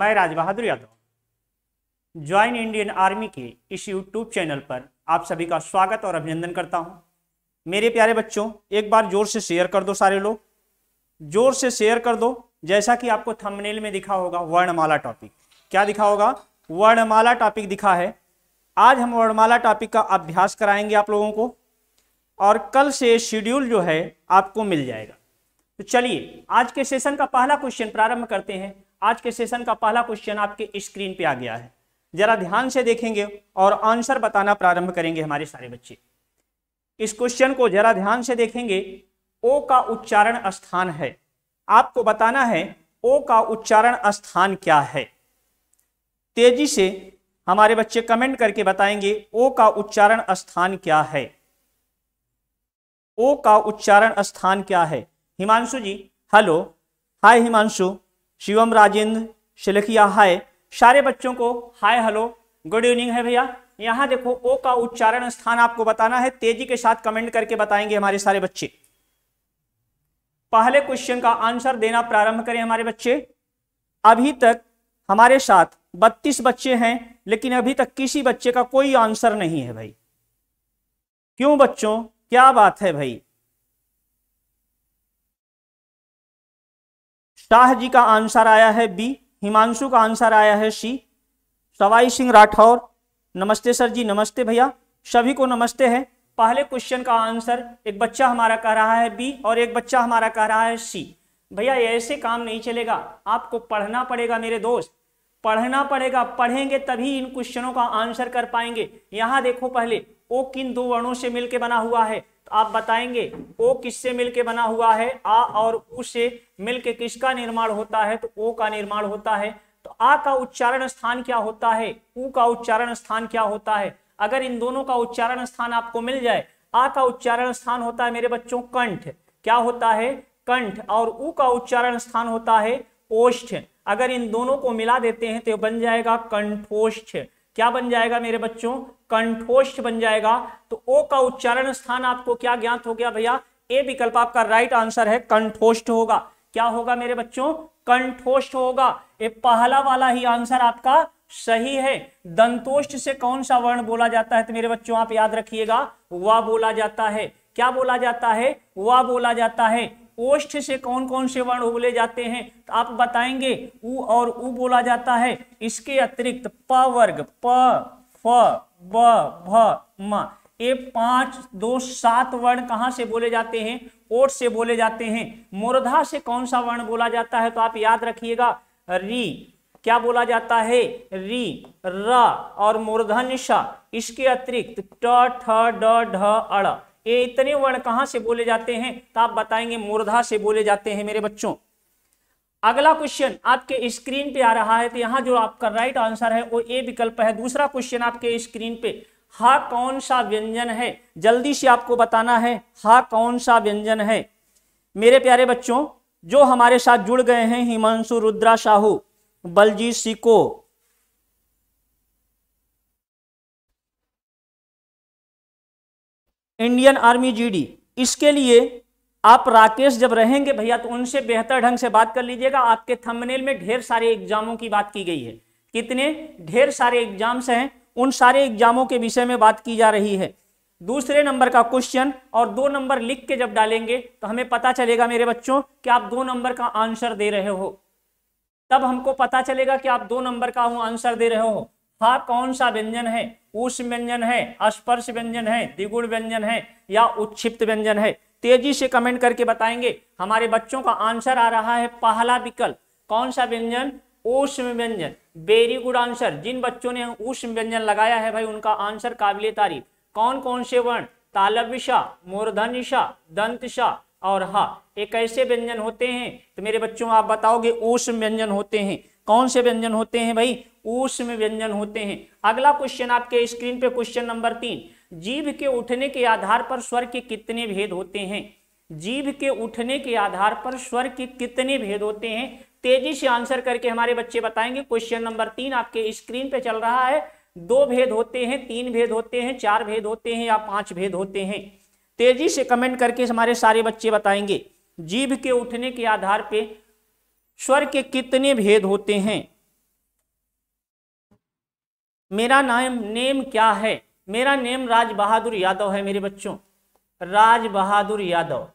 मैं Raj Bahadur Yadav join Indian army के इस यूट्यूब चैनल पर आप सभी का स्वागत और अभिनंदन करता हूं मेरे प्यारे बच्चों एक बार जोर से शेयर कर दो सारे लोग जोर से शेयर कर दो जैसा कि आपको थंबनेल में दिखा होगा वर्णमाला टॉपिक क्या दिखा होगा वर्णमाला टॉपिक दिखा है आज हम वर्णमाला टॉपिक का अभ्यास कराएंगे आप लोगों को और कल से शेड्यूल जो है आपको मिल जाएगा तो चलिए आज के सेशन का पहला क्वेश्चन प्रारंभ करते हैं आज के सेशन का पहला क्वेश्चन आपके स्क्रीन पे आ गया है जरा ध्यान से देखेंगे और आंसर बताना प्रारंभ करेंगे हमारे सारे बच्चे इस क्वेश्चन को जरा ध्यान से देखेंगे ओ का उच्चारण स्थान है आपको बताना है ओ का उच्चारण स्थान क्या है तेजी से हमारे बच्चे कमेंट करके बताएंगे ओ का उच्चारण स्थान क्या है ओ का उच्चारण स्थान क्या है Himanshu ji hello hi Himanshu Shivam Rajendra Shilkhiya hi सारे बच्चों को हाय हेलो गुड इवनिंग है भैया यहाँ देखो ओ का उच्चारण स्थान आपको बताना है तेजी के साथ कमेंट करके बताएंगे हमारे सारे बच्चे पहले क्वेश्चन का आंसर देना प्रारंभ करें हमारे बच्चे अभी तक हमारे साथ 32 बच्चे हैं लेकिन अभी तक किसी बच्चे का कोई आंसर नहीं है भाई क्यों बच्चों क्या बात है भाई शाह जी का आंसर आया है बी हिमांशु का आंसर आया है सी सवाई सिंह राठौर नमस्ते सर जी नमस्ते भैया सभी को नमस्ते है पहले क्वेश्चन का आंसर एक बच्चा हमारा कह रहा है बी और एक बच्चा हमारा कह रहा है सी भैया ऐसे काम नहीं चलेगा आपको पढ़ना पड़ेगा मेरे दोस्त पढ़ना पड़ेगा पढ़ेंगे तभी इन क्वेश्चनों का आंसर कर पाएंगे यहां देखो पहले ओ किन दो वर्णों से मिलकर बना हुआ है आप बताएंगे ओ किससे मिलके बना हुआ है आ और उ से मिलके किसका निर्माण होता है तो ओ का निर्माण होता है तो आ का उच्चारण स्थान क्या होता है ऊ का उच्चारण स्थान क्या होता है अगर इन दोनों का उच्चारण स्थान आपको मिल जाए आ का उच्चारण स्थान होता है मेरे बच्चों कंठ क्या होता है कंठ और ऊ का उच्चारण स्थान होता है ओष्ठ अगर इन दोनों को मिला देते हैं तो बन जाएगा कंठोष्ठ क्या बन जाएगा मेरे बच्चों कंठोष्ठ बन जाएगा तो ओ का उच्चारण स्थान आपको क्या ज्ञात हो गया भैया ए विकल्प आपका राइट आंसर है कंठोष्ठ होगा क्या होगा मेरे बच्चों कंठोष्ठ होगा ये पहला वाला ही आंसर आपका सही है दंतोष्ठ से कौन सा वर्ण बोला जाता है तो मेरे बच्चों आप याद रखिएगा वह बोला जाता है क्या बोला जाता है वह बोला जाता है ओष्ठ से कौन कौन से वर्ण उबले जाते हैं तो आप बताएंगे उ और उ बोला जाता है इसके अतिरिक्त प वर्ग प फ ब भ म ये पांच दो सात वर्ण कहाँ से बोले जाते हैं ओठ से बोले जाते हैं मोरधा से कौन सा वर्ण बोला जाता है तो आप याद रखिएगा री क्या बोला जाता है री र और मूर्धन्य इसके अतिरिक्त ट ठ ड ढ अड़ ये इतने वर्ण कहां से बोले जाते हैं तो आप बताएंगे मूर्धा से बोले जाते हैं मेरे बच्चों अगला क्वेश्चन आपके स्क्रीन पे आ रहा है तो यहां जो आपका राइट आंसर है वो ए विकल्प है दूसरा क्वेश्चन आपके स्क्रीन पे हा कौन सा व्यंजन है जल्दी से आपको बताना है हा कौन सा व्यंजन है मेरे प्यारे बच्चों जो हमारे साथ जुड़ गए हैं Himanshu Rudra Sahu Baljeet Siko Indian army GD इसके लिए आप राकेश जब रहेंगे भैया तो उनसे बेहतर ढंग से बात कर लीजिएगा आपके थंबनेल में ढेर सारे एग्जामों की बात की गई है कितने ढेर सारे एग्जाम्स हैं उन सारे एग्जामों के विषय में बात की जा रही है दूसरे नंबर का क्वेश्चन और दो नंबर लिख के जब डालेंगे तो हमें पता चलेगा मेरे बच्चों कि आप दो नंबर का आंसर दे रहे हो तब हमको पता चलेगा कि आप दो नंबर का आंसर दे रहे हो हा कौन सा व्यंजन है उष व्यंजन है स्पर्श व्यंजन है द्विगुण व्यंजन है या उत्क्षिप्त व्यंजन है तेजी से कमेंट करके बताएंगे हमारे बच्चों का आंसर आ रहा है पहला विकल्प कौन सा व्यंजन उष्म व्यंजन वेरी गुड आंसर जिन बच्चों ने उष्म व्यंजन लगाया है भाई उनका आंसर काबिल तारीफ कौन कौन से वर्ण तालव्यशा मूर्धनिशा दंतशा और हा ये कैसे व्यंजन होते हैं तो मेरे बच्चों आप बताओगे उष्म व्यंजन होते हैं कौन से व्यंजन होते हैं भाई ऊष्म व्यंजन होते हैं अगला क्वेश्चन आपके स्क्रीन पे क्वेश्चन नंबर तीन जीव के उठने के आधार पर स्वर के कितने भेद होते हैं जीव के उठने के आधार पर स्वर के कितने भेद होते हैं तेजी से आंसर करके हमारे बच्चे बताएंगे क्वेश्चन नंबर तीन आपके स्क्रीन पे चल रहा है दो भेद होते हैं तीन भेद होते हैं चार भेद होते हैं या पांच भेद होते हैं तेजी से कमेंट करके हमारे सारे बच्चे बताएंगे जीभ के उठने के आधार पर स्वर के कितने भेद होते हैं मेरा नाम नेम क्या है मेरा नेम राज बहादुर यादव है मेरे बच्चों राज बहादुर यादव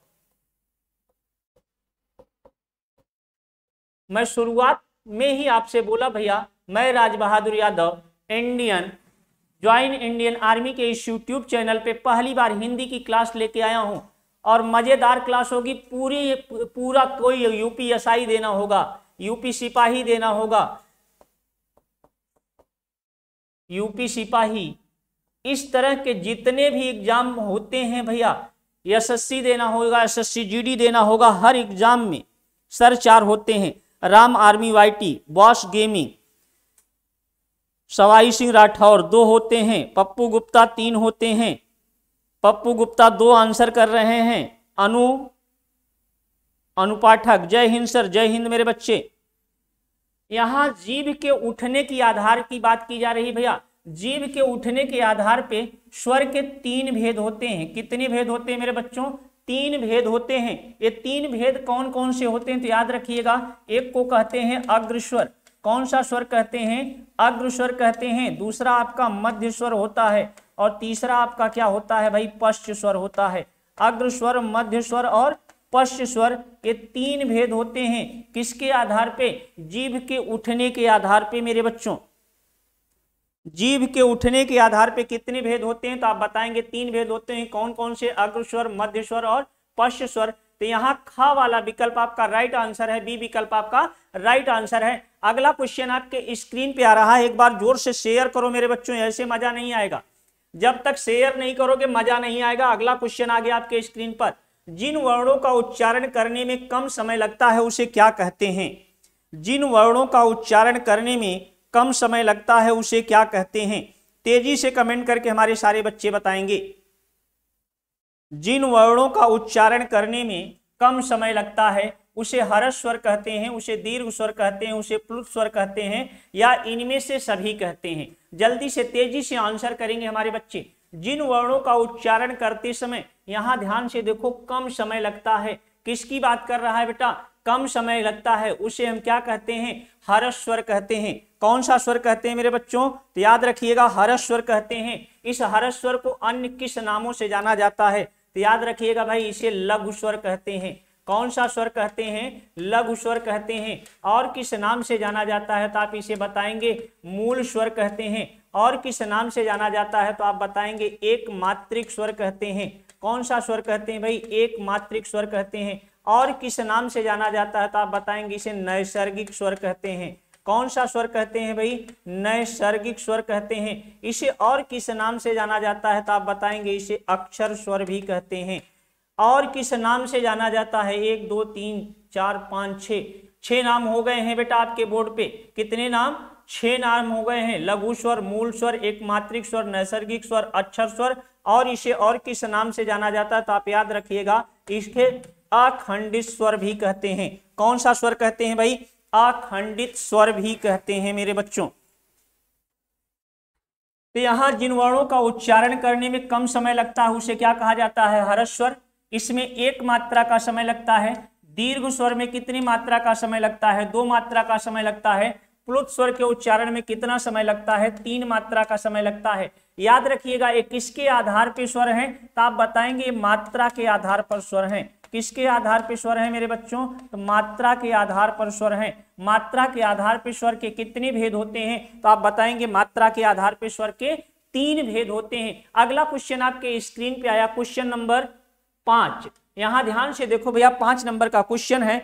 मैं शुरुआत में ही आपसे बोला भैया मैं Raj Bahadur Yadav Indian join Indian army के इस यूट्यूब चैनल पे पहली बार हिंदी की क्लास लेके आया हूं और मज़ेदार क्लास होगी पूरी पूरा कोई यूपीएसआई देना होगा यूपी सिपाही देना होगा यूपी सिपाही इस तरह के जितने भी एग्जाम होते हैं भैया एसएससी देना होगा एसएससी जीडी देना होगा हर एग्जाम में सर चार होते हैं Ram army YT boss gaming Sawai Singh Rathore दो होते हैं पप्पू गुप्ता तीन होते हैं पप्पू गुप्ता दो आंसर कर रहे हैं अनु अनुपाठक जय हिंद सर जय हिंद मेरे बच्चे यहां जीव के उठने की आधार की बात की जा रही भैया जीव के उठने के आधार पे स्वर के तीन भेद होते हैं कितने भेद होते हैं मेरे बच्चों तीन भेद होते हैं ये तीन भेद कौन कौन से होते हैं तो याद रखिएगा एक को कहते हैं अग्रस्वर कौन सा स्वर कहते हैं अग्रस्वर कहते हैं दूसरा आपका मध्य स्वर होता है और तीसरा आपका क्या होता है भाई पश्च स्वर होता है अग्र स्वर मध्य स्वर और पश्च स्वर के तीन भेद होते हैं किसके आधार पे जीव के उठने के आधार पे मेरे बच्चों जीव के उठने के आधार पे कितने भेद होते हैं तो आप बताएंगे तीन भेद होते हैं कौन कौन से अग्र स्वर मध्य स्वर और पश्च स्वर तो यहाँ खा वाला विकल्प आपका राइट आंसर है बी विकल्प आपका राइट आंसर है अगला क्वेश्चन आपके स्क्रीन पे आ रहा है एक बार जोर से शेयर करो मेरे बच्चों ऐसे मजा नहीं आएगा जब तक शेयर नहीं करोगे मजा नहीं आएगा अगला क्वेश्चन आ गया आपके स्क्रीन पर जिन वर्णों का उच्चारण करने में कम समय लगता है उसे क्या कहते हैं जिन वर्णों का उच्चारण करने में कम समय लगता है उसे क्या कहते हैं तेजी से कमेंट करके हमारे सारे बच्चे बताएंगे जिन वर्णों का उच्चारण करने में कम समय लगता है उसे हरस स्वर कहते हैं उसे दीर्घ स्वर कहते हैं उसे प्लुत स्वर कहते हैं या इनमें से सभी कहते हैं जल्दी से तेजी से आंसर करेंगे हमारे बच्चे जिन वर्णों का उच्चारण करते समय यहाँ ध्यान से देखो कम समय लगता है किसकी बात कर रहा है बेटा कम समय लगता है उसे हम क्या कहते हैं हरस स्वर कहते हैं कौन सा स्वर कहते हैं मेरे बच्चों तो याद रखिएगा हरस स्वर कहते हैं इस हरस स्वर को अन्य किस नामों से जाना जाता है तो याद रखिएगा भाई इसे लघु स्वर कहते हैं कौन सा स्वर कहते हैं लघु स्वर कहते हैं और किस नाम से जाना जाता है तो आप इसे बताएंगे मूल स्वर कहते हैं और किस नाम से जाना जाता है तो आप बताएंगे एक मात्रिक स्वर कहते हैं कौन सा स्वर कहते हैं भाई एक मात्रिक स्वर कहते हैं और किस नाम से जाना जाता है तो आप बताएंगे इसे नैसर्गिक स्वर कहते हैं कौन सा स्वर कहते हैं भाई नैसर्गिक स्वर कहते हैं इसे और किस नाम से जाना जाता है तो आप बताएंगे इसे अक्षर स्वर भी कहते हैं और किस नाम से जाना जाता है एक दो तीन चार पाँच छः छः नाम हो गए हैं बेटा आपके बोर्ड पे कितने नाम छः नाम हो गए हैं लघु स्वर मूल स्वर एकमात्रिक स्वर नैसर्गिक स्वर अक्षर स्वर और इसे और किस नाम से जाना जाता है तो आप याद रखिएगा इसके अखंडित स्वर भी कहते हैं कौन सा स्वर कहते हैं भाई अखंडित स्वर भी कहते हैं मेरे बच्चों तो यहां जिन वर्णों का उच्चारण करने में कम समय लगता है उसे क्या कहा जाता है हरस्वर इसमें एक मात्रा का समय लगता है दीर्घ स्वर में कितनी मात्रा का समय लगता है दो मात्रा का समय लगता है प्लुत स्वर के उच्चारण में कितना समय लगता है तीन मात्रा का समय लगता है याद रखिएगा ये किसके आधार पर स्वर है तो आप बताएंगे मात्रा के आधार पर स्वर है किसके आधार पर स्वर है मेरे बच्चों तो मात्रा के आधार पर स्वर है मात्रा के आधार पर स्वर के कितने भेद होते हैं तो आप बताएंगे मात्रा के आधार पर स्वर के तीन भेद होते हैं अगला क्वेश्चन आपके स्क्रीन पे आया क्वेश्चन नंबर पांच यहां ध्यान से देखो भैया पांच नंबर का क्वेश्चन है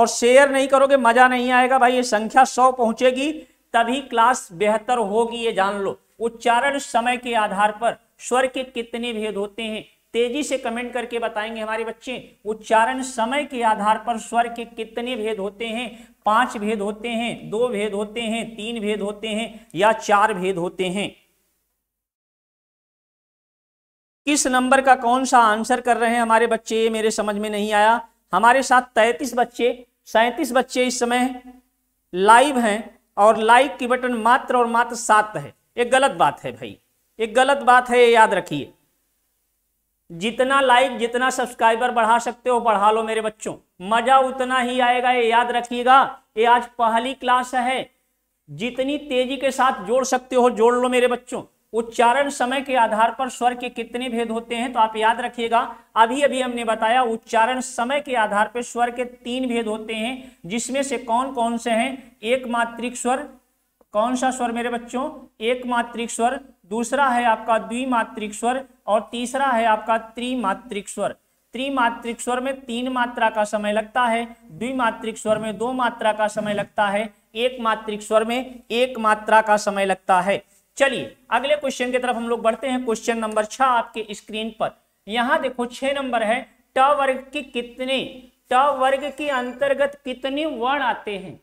और शेयर नहीं करोगे मजा नहीं आएगा भाई ये संख्या सौ पहुंचेगी तभी क्लास बेहतर होगी ये जान लो उच्चारण समय के आधार पर स्वर के कितने भेद होते हैं तेजी से कमेंट करके बताएंगे हमारे बच्चे उच्चारण समय के आधार पर स्वर के कितने भेद होते हैं पांच भेद होते हैं दो भेद होते हैं तीन भेद होते हैं या चार भेद होते हैं किस नंबर का कौन सा आंसर कर रहे हैं हमारे बच्चे मेरे समझ में नहीं आया हमारे साथ तैतीस बच्चे सैंतीस बच्चे इस समय लाइव हैं और लाइव की बटन मात्र और मात्र सात है एक गलत बात है भाई एक गलत बात है याद रखिए जितना लाइक जितना सब्सक्राइबर बढ़ा सकते हो बढ़ा लो मेरे बच्चों मजा उतना ही आएगा ये याद रखिएगा ये आज पहली क्लास है जितनी तेजी के साथ जोड़ सकते हो जोड़ लो मेरे बच्चों उच्चारण समय के आधार पर स्वर के कितने भेद होते हैं तो आप याद रखिएगा अभी अभी हमने बताया उच्चारण समय के आधार पर स्वर के तीन भेद होते हैं जिसमें से कौन कौन से हैं एक मात्रिक स्वर कौन सा स्वर मेरे बच्चों एक मात्रिक स्वर दूसरा है आपका द्विमात्रिक स्वर और तीसरा है आपका त्रिमात्रिक स्वर त्रिमात्रिक स्वर में तीन मात्रा का समय लगता है द्विमात्रिक स्वर में दो मात्रा का समय लगता है एक मात्रिक स्वर में एक मात्रा का समय लगता है चलिए अगले क्वेश्चन की तरफ हम लोग बढ़ते हैं क्वेश्चन नंबर छ आपके स्क्रीन पर यहां देखो छह नंबर है ट वर्ग की कितने ट वर्ग के अंतर्गत कितने वर्ण आते हैं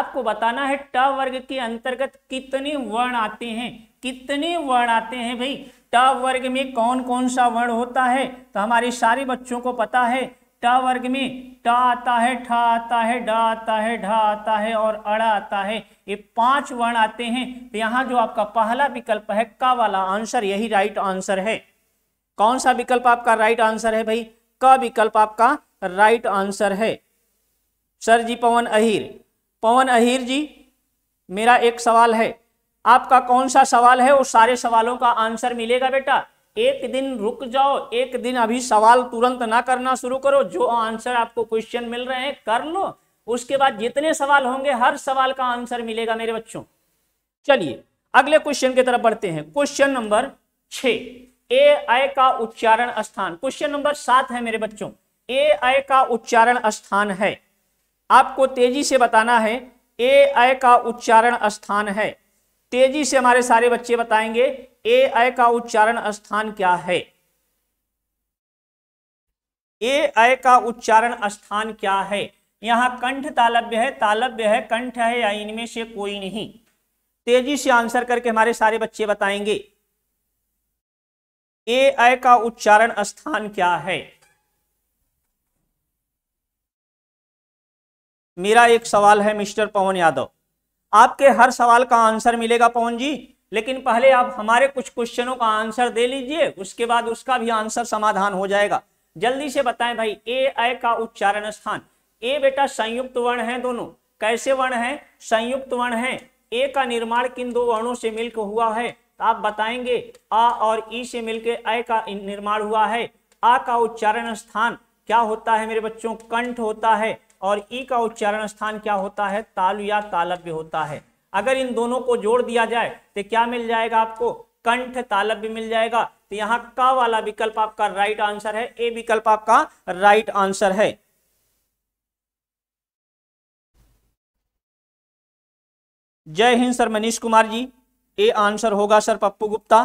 आपको बताना है ट वर्ग के अंतर्गत कितने वर्ण आते हैं कितने वर्ण आते हैं भाई ट वर्ग में कौन कौन सा वर्ण होता है तो हमारे सारे बच्चों को पता है टा वर्ग में टा आता है ठा आता है डा आता है ढा आता है और अड़ा आता है ये पांच वर्ण आते हैं तो यहां जो आपका पहला विकल्प है का वाला आंसर यही राइट आंसर है कौन सा विकल्प आपका राइट आंसर है भाई क विकल्प आपका राइट आंसर है सर जी पवन अहिर पवन अहिर जी मेरा एक सवाल है आपका कौन सा सवाल है वो सारे सवालों का आंसर मिलेगा बेटा एक दिन रुक जाओ एक दिन अभी सवाल तुरंत ना करना शुरू करो जो आंसर आपको क्वेश्चन मिल रहे हैं कर लो उसके बाद जितने सवाल होंगे हर सवाल का आंसर मिलेगा मेरे बच्चों चलिए अगले क्वेश्चन की तरफ बढ़ते हैं क्वेश्चन नंबर छ ए आई का उच्चारण स्थान क्वेश्चन नंबर सात है मेरे बच्चों ए आई का उच्चारण स्थान है आपको तेजी से बताना है ए आई का उच्चारण स्थान है तेजी से हमारे सारे बच्चे बताएंगे ए आय का उच्चारण स्थान क्या है ए आय का उच्चारण स्थान क्या है यहां कंठ तालब्य है तालब्य है कंठ है या इनमें से कोई नहीं तेजी से आंसर करके हमारे सारे बच्चे बताएंगे ए आय का उच्चारण स्थान क्या है मेरा एक सवाल है मिस्टर पवन यादव आपके हर सवाल का आंसर मिलेगा पवन जी लेकिन पहले आप हमारे कुछ क्वेश्चनों का आंसर दे लीजिए उसके बाद उसका भी आंसर समाधान हो जाएगा जल्दी से बताएं भाई ए आय का उच्चारण स्थान ए बेटा संयुक्त वर्ण है दोनों कैसे वर्ण है संयुक्त वर्ण है ए का निर्माण किन दो वर्णों से मिलकर हुआ है तो आप बताएंगे आ और ई e से मिलकर अ का निर्माण हुआ है आ का उच्चारण स्थान क्या होता है मेरे बच्चों कंठ होता है और ई e का उच्चारण स्थान क्या होता है तालु या तालव्य होता है अगर इन दोनों को जोड़ दिया जाए तो क्या मिल जाएगा आपको कंठ तालब भी मिल जाएगा तो यहां का वाला विकल्प आपका राइट आंसर है ए विकल्प आपका राइट आंसर है जय हिंद sir Manish Kumar ji A answer होगा सर पप्पू गुप्ता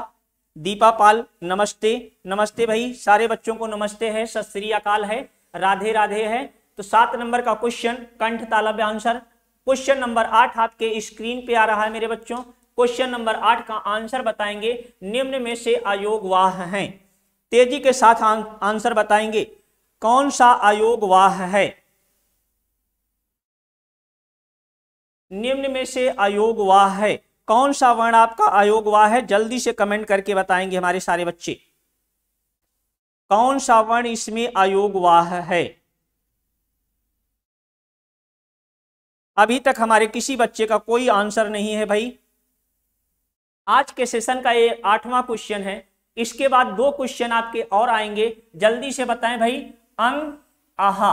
दीपा पाल नमस्ते नमस्ते भाई सारे बच्चों को नमस्ते है सत श्री अकाल है राधे राधे है तो सात नंबर का क्वेश्चन कंठ तालब आंसर क्वेश्चन नंबर आठ आपके स्क्रीन पे आ रहा है मेरे बच्चों क्वेश्चन नंबर आठ का आंसर बताएंगे निम्न में से आयोग वाह है तेजी के साथ आंसर बताएंगे कौन सा आयोग वाह है निम्न में से आयोग वाह है कौन सा वर्ण आपका आयोग वाह है जल्दी से कमेंट करके बताएंगे हमारे सारे बच्चे कौन सा वर्ण इसमें आयोग वाह है अभी तक हमारे किसी बच्चे का कोई आंसर नहीं है भाई आज के सेशन का ये आठवां क्वेश्चन है इसके बाद दो क्वेश्चन आपके और आएंगे जल्दी से बताएं भाई अंग आहा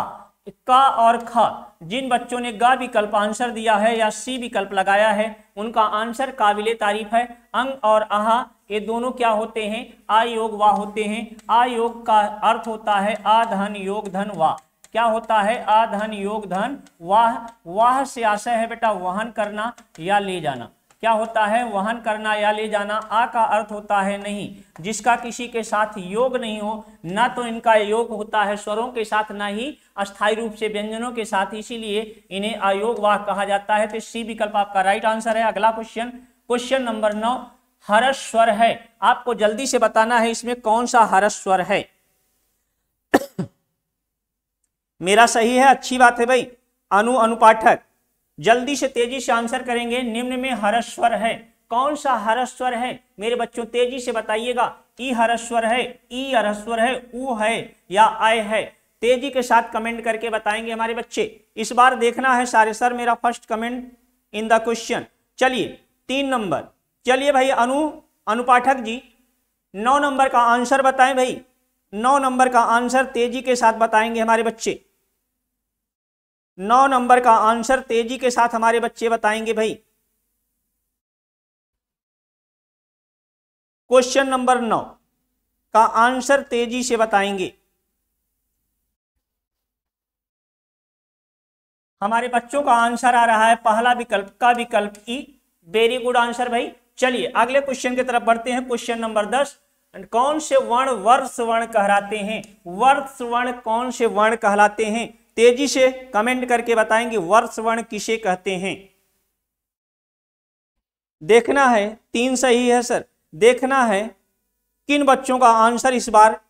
का और ख जिन बच्चों ने ग विकल्प आंसर दिया है या सी विकल्प लगाया है उनका आंसर काबिल तारीफ है अंग और आहा ये दोनों क्या होते हैं आयोग वा होते हैं आयोग का अर्थ होता है आ धन योग धन वाह क्या होता है आधन योग धन वाह वाह से आशय है बेटा वहन करना या ले जाना क्या होता है वहन करना या ले जाना आ का अर्थ होता है नहीं जिसका किसी के साथ योग नहीं हो ना तो इनका योग होता है स्वरों के साथ ना ही अस्थायी रूप से व्यंजनों के साथ इसीलिए इन्हें अयोग वाह कहा जाता है तो सी विकल्प आपका राइट आंसर है अगला क्वेश्चन क्वेश्चन नंबर नौ हरस्वर है आपको जल्दी से बताना है इसमें कौन सा हरस्वर है मेरा सही है अच्छी बात है भाई अनु अनुपाठक जल्दी से तेजी से आंसर करेंगे निम्न में हरस्वर है कौन सा हरस्वर है मेरे बच्चों तेजी से बताइएगा ई हरस्वर है ई हरस्वर है ऊ है या आय है तेजी के साथ कमेंट करके बताएंगे हमारे बच्चे इस बार देखना है सारे सर मेरा first comment in the question चलिए तीन नंबर चलिए भाई अनु अनुपाठक जी नौ नंबर का आंसर बताएं भाई नौ नंबर का आंसर तेजी के साथ बताएंगे हमारे बच्चे नौ नंबर का आंसर तेजी के साथ हमारे बच्चे बताएंगे भाई क्वेश्चन नंबर नौ का आंसर तेजी से बताएंगे हमारे बच्चों का आंसर आ रहा है पहला विकल्प का विकल्प ई वेरी गुड आंसर भाई चलिए अगले क्वेश्चन की तरफ बढ़ते हैं क्वेश्चन नंबर दस कौन से वर्ण वर्ष वर्ण कहलाते हैं वर्ष वर्ण कौन से वर्ण कहलाते हैं तेजी से कमेंट करके बताएंगे वर्ष वर्ण किसे कहते हैं देखना है तीन सही है सर देखना है किन बच्चों का आंसर इस बार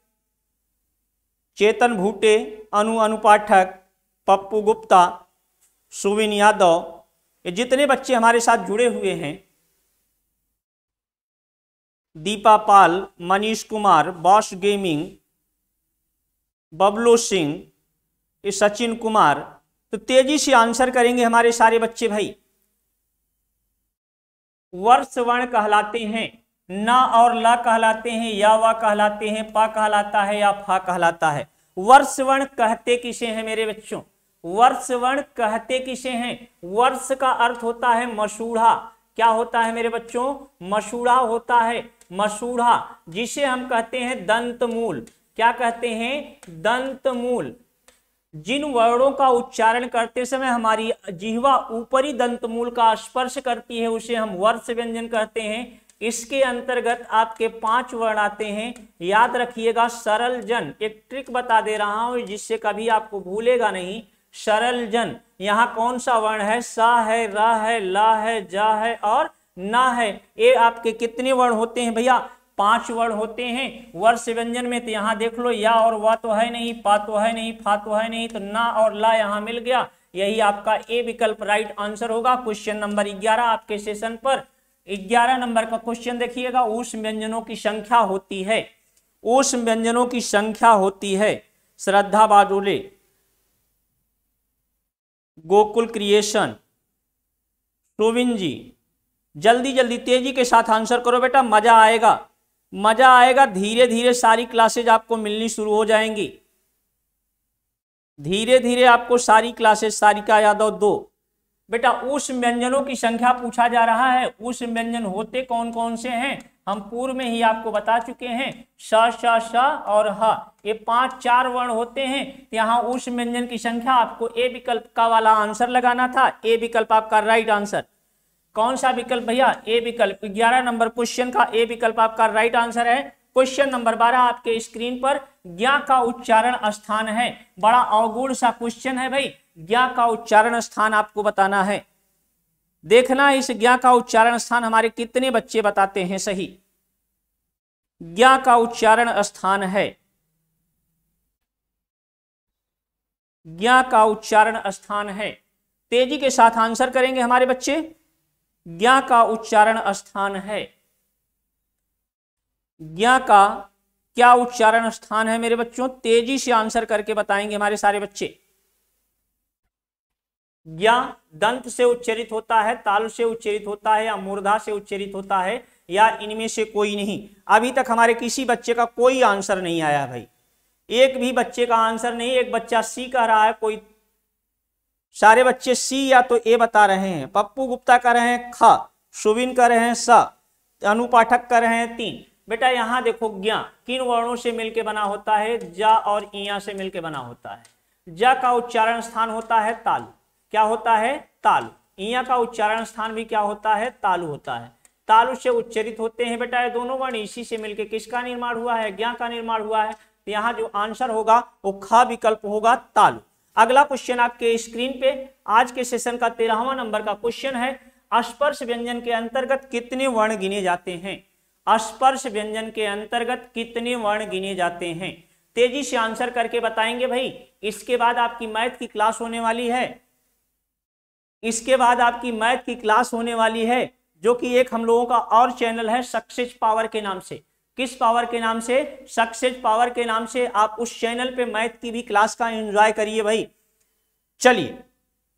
चेतन भूटे अनु अनुपाठक पप्पू गुप्ता सुविन यादव ये जितने बच्चे हमारे साथ जुड़े हुए हैं दीपा पाल मनीष कुमार बॉस गेमिंग बबलू सिंह ये सचिन कुमार तो तेजी से आंसर करेंगे हमारे सारे बच्चे भाई वर्ष वर्ण कहलाते हैं न और ल कहलाते हैं या व कहलाते हैं प कहलाता है या फा कहलाता है वर्ष वर्ण कहते किसे हैं मेरे बच्चों वर्ष वर्ण कहते किसे हैं वर्ष का अर्थ होता है मसूढ़ा क्या होता है मेरे बच्चों मसूढ़ा होता है मसूढ़ा जिसे हम कहते हैं दंत मूल क्या कहते हैं दंत मूल जिन वर्णों का उच्चारण करते समय हमारी जिहवा ऊपरी दंतमूल का स्पर्श करती है उसे हम वर्ष व्यंजन कहते हैं इसके अंतर्गत आपके पांच वर्ण आते हैं याद रखिएगा सरल जन एक ट्रिक बता दे रहा हूं जिससे कभी आपको भूलेगा नहीं सरल जन यहाँ कौन सा वर्ण है सा है रा है ला है जा है और ना है ये आपके कितने वर्ण होते हैं भैया पांच वर्ण होते हैं वर्ष व्यंजन में तो यहाँ देख लो या और वा तो है नहीं पा तो है नहीं फा तो है नहीं तो ना और ला यहाँ मिल गया यही आपका ए विकल्प राइट आंसर होगा क्वेश्चन नंबर ग्यारह आपके सेशन पर ग्यारह नंबर का क्वेश्चन देखिएगा उस व्यंजनों की संख्या होती है उस व्यंजनों की संख्या होती है श्रद्धा बाडोले गोकुल क्रिएशन टोविन जी जल्दी जल्दी तेजी के साथ आंसर करो बेटा मजा आएगा मज़ा आएगा धीरे धीरे सारी क्लासेज आपको मिलनी शुरू हो जाएंगी धीरे धीरे आपको सारी क्लासेज सारिका यादव दो बेटा उस व्यंजनों की संख्या पूछा जा रहा है उस व्यंजन होते कौन कौन से हैं हम पूर्व में ही आपको बता चुके हैं श श श और ह ये पांच चार वर्ण होते हैं यहाँ उस व्यंजन की संख्या आपको ए विकल्प का वाला आंसर लगाना था ए विकल्प आपका राइट आंसर कौन सा विकल्प भैया ए विकल्प ग्यारह नंबर क्वेश्चन का ए विकल्प आपका राइट आंसर है क्वेश्चन नंबर बारह आपके स्क्रीन पर ज्ञा का उच्चारण स्थान है बड़ा अवगुण सा क्वेश्चन है भाई ज्ञा का उच्चारण स्थान आपको बताना है देखना इस ज्ञा का उच्चारण स्थान हमारे कितने बच्चे बताते हैं सही ज्ञा का उच्चारण स्थान है ज्ञा का उच्चारण स्थान है तेजी के साथ आंसर करेंगे हमारे बच्चे ज्ञा का उच्चारण स्थान है ज्ञा का क्या उच्चारण स्थान है मेरे बच्चों तेजी से आंसर करके बताएंगे हमारे सारे बच्चे ज्ञा दंत से उच्चरित होता है ताल से उच्चरित होता है या मूर्धा से उच्चरित होता है या इनमें से कोई नहीं अभी तक हमारे किसी बच्चे का कोई आंसर नहीं आया भाई एक भी बच्चे का आंसर नहीं एक बच्चा सी कह रहा है कोई सारे बच्चे सी या तो ए बता रहे हैं पप्पू गुप्ता कर रहे हैं ख सुविन कर रहे हैं स अनुपाठक कर रहे हैं तीन बेटा यहाँ देखो ज्ञा किन वर्णों से मिलकर बना होता है जा और इया से मिलकर बना होता है जा का उच्चारण स्थान होता है ताल क्या होता है ताल इया का उच्चारण स्थान भी क्या होता है तालु होता है तालु से उच्चरित होते हैं बेटा ये दोनों वर्ण इसी से मिलकर किसका निर्माण हुआ है ज्ञा का निर्माण हुआ है तो यहाँ जो आंसर होगा वो ख विकल्प होगा तालु अगला क्वेश्चन आपके स्क्रीन पे आज के सेशन का तेरहवा नंबर का क्वेश्चन है स्पर्श व्यंजन के अंतर्गत कितने वर्ण गिने जाते हैं स्पर्श व्यंजन के अंतर्गत कितने वर्ण गिने जाते हैं तेजी से आंसर करके बताएंगे भाई इसके बाद आपकी मैथ की क्लास होने वाली है इसके बाद आपकी मैथ की क्लास होने वाली है जो कि एक हम लोगों का और चैनल है सक्सेस पावर के नाम से किस पावर के नाम से सक्सेस पावर के नाम से आप उस चैनल पे मैथ की भी क्लास का एंजॉय करिए भाई चलिए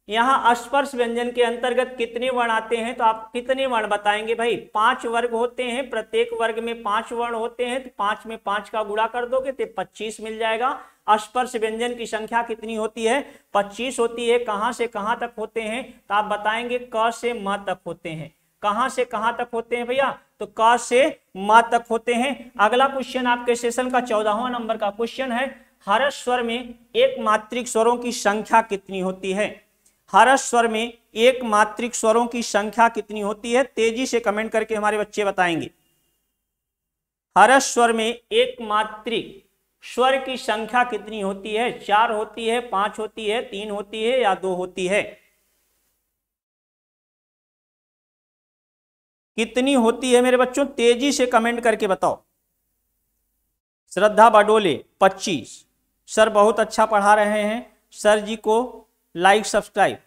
यहाँ स्पर्श व्यंजन के अंतर्गत कितने वर्ण आते हैं तो आप कितने वर्ण बताएंगे भाई पांच वर्ग होते हैं प्रत्येक वर्ग में पांच वर्ण होते हैं तो पांच में पांच का गुड़ा कर दोगे तो पच्चीस मिल जाएगा स्पर्श व्यंजन की संख्या कितनी होती है पच्चीस होती है कहाँ से कहाँ तक होते हैं तो आप बताएंगे क से म तक होते हैं कहां से कहां तक होते हैं भैया तो का से मा तक होते हैं अगला क्वेश्चन आपके सेशन का चौदहवा नंबर का क्वेश्चन है हर स्वर में एक मात्रिक स्वरों की संख्या कितनी होती है हर स्वर में एक मात्रिक स्वरों की संख्या कितनी होती है तेजी से कमेंट करके हमारे बच्चे बताएंगे हर स्वर में एक मात्रिक स्वर की संख्या कितनी होती है चार होती है पांच होती है तीन होती है या दो होती है कितनी होती है मेरे बच्चों तेजी से कमेंट करके बताओ श्रद्धा बाडोले 25 सर बहुत अच्छा पढ़ा रहे हैं सर जी को लाइक सब्सक्राइब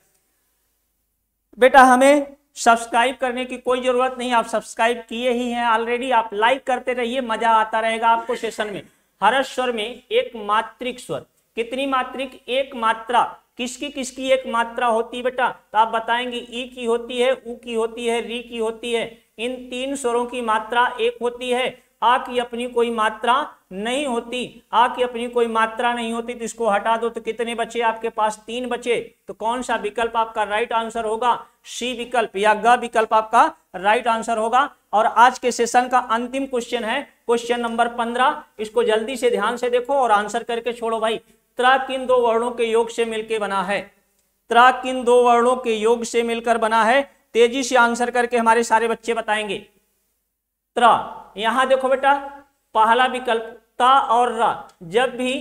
बेटा हमें सब्सक्राइब करने की कोई जरूरत नहीं आप सब्सक्राइब किए ही हैं ऑलरेडी आप लाइक करते रहिए मजा आता रहेगा आपको सेशन में हर स्वर में एक मात्रिक स्वर कितनी मात्रिक एक मात्रा किसकी किसकी एक मात्रा होती है बेटा तो आप बताएंगे ई की होती है ऊ की होती है री की होती है इन तीन स्वरों की मात्रा एक होती है आ की अपनी कोई मात्रा नहीं होती आ की अपनी कोई मात्रा नहीं होती तो इसको हटा दो तो कितने बचे आपके पास तीन बचे तो कौन सा विकल्प आपका राइट आंसर होगा सी विकल्प या ग विकल्प आपका राइट आंसर होगा और आज के सेशन का अंतिम क्वेश्चन है क्वेश्चन नंबर पंद्रह इसको जल्दी से ध्यान से देखो और आंसर करके छोड़ो भाई त्रा किन दो वर्णों के योग से मिलकर बना है त्रा किन दो वर्णों के योग से मिलकर बना है तेजी से आंसर करके हमारे सारे बच्चे बताएंगे त्र यहां देखो बेटा पहला विकल्प ता और रा जब भी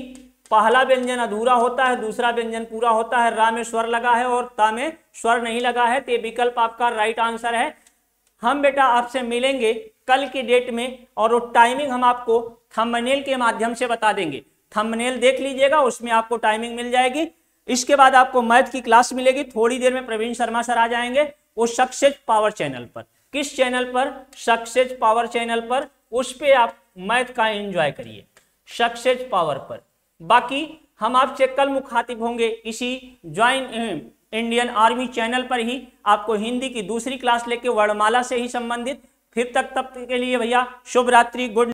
पहला व्यंजन अधूरा होता है दूसरा व्यंजन पूरा होता है रा में स्वर लगा है और ता में स्वर नहीं लगा है तो ये विकल्प आपका राइट आंसर है हम बेटा आपसे मिलेंगे कल की डेट में और वो टाइमिंग हम आपको थंबनेल के माध्यम से बता देंगे थंबनेल देख लीजिएगा उसमें आपको टाइमिंग मिल जाएगी इसके बाद आपको मैथ की क्लास मिलेगी थोड़ी देर में प्रवीण शर्मा सर आ जाएंगे वो सक्सेस पावर चैनल पर किस चैनल पर सक्सेस पावर चैनल पर उस पर आप मैथ का एंजॉय करिए सक्सेस पावर पर बाकी हम आपसे कल मुखातिब होंगे इसी ज्वाइन इंडियन आर्मी चैनल पर ही आपको हिंदी की दूसरी क्लास लेके वर्णमाला से ही संबंधित फिर तक तब के लिए भैया शुभ रात्रि गुड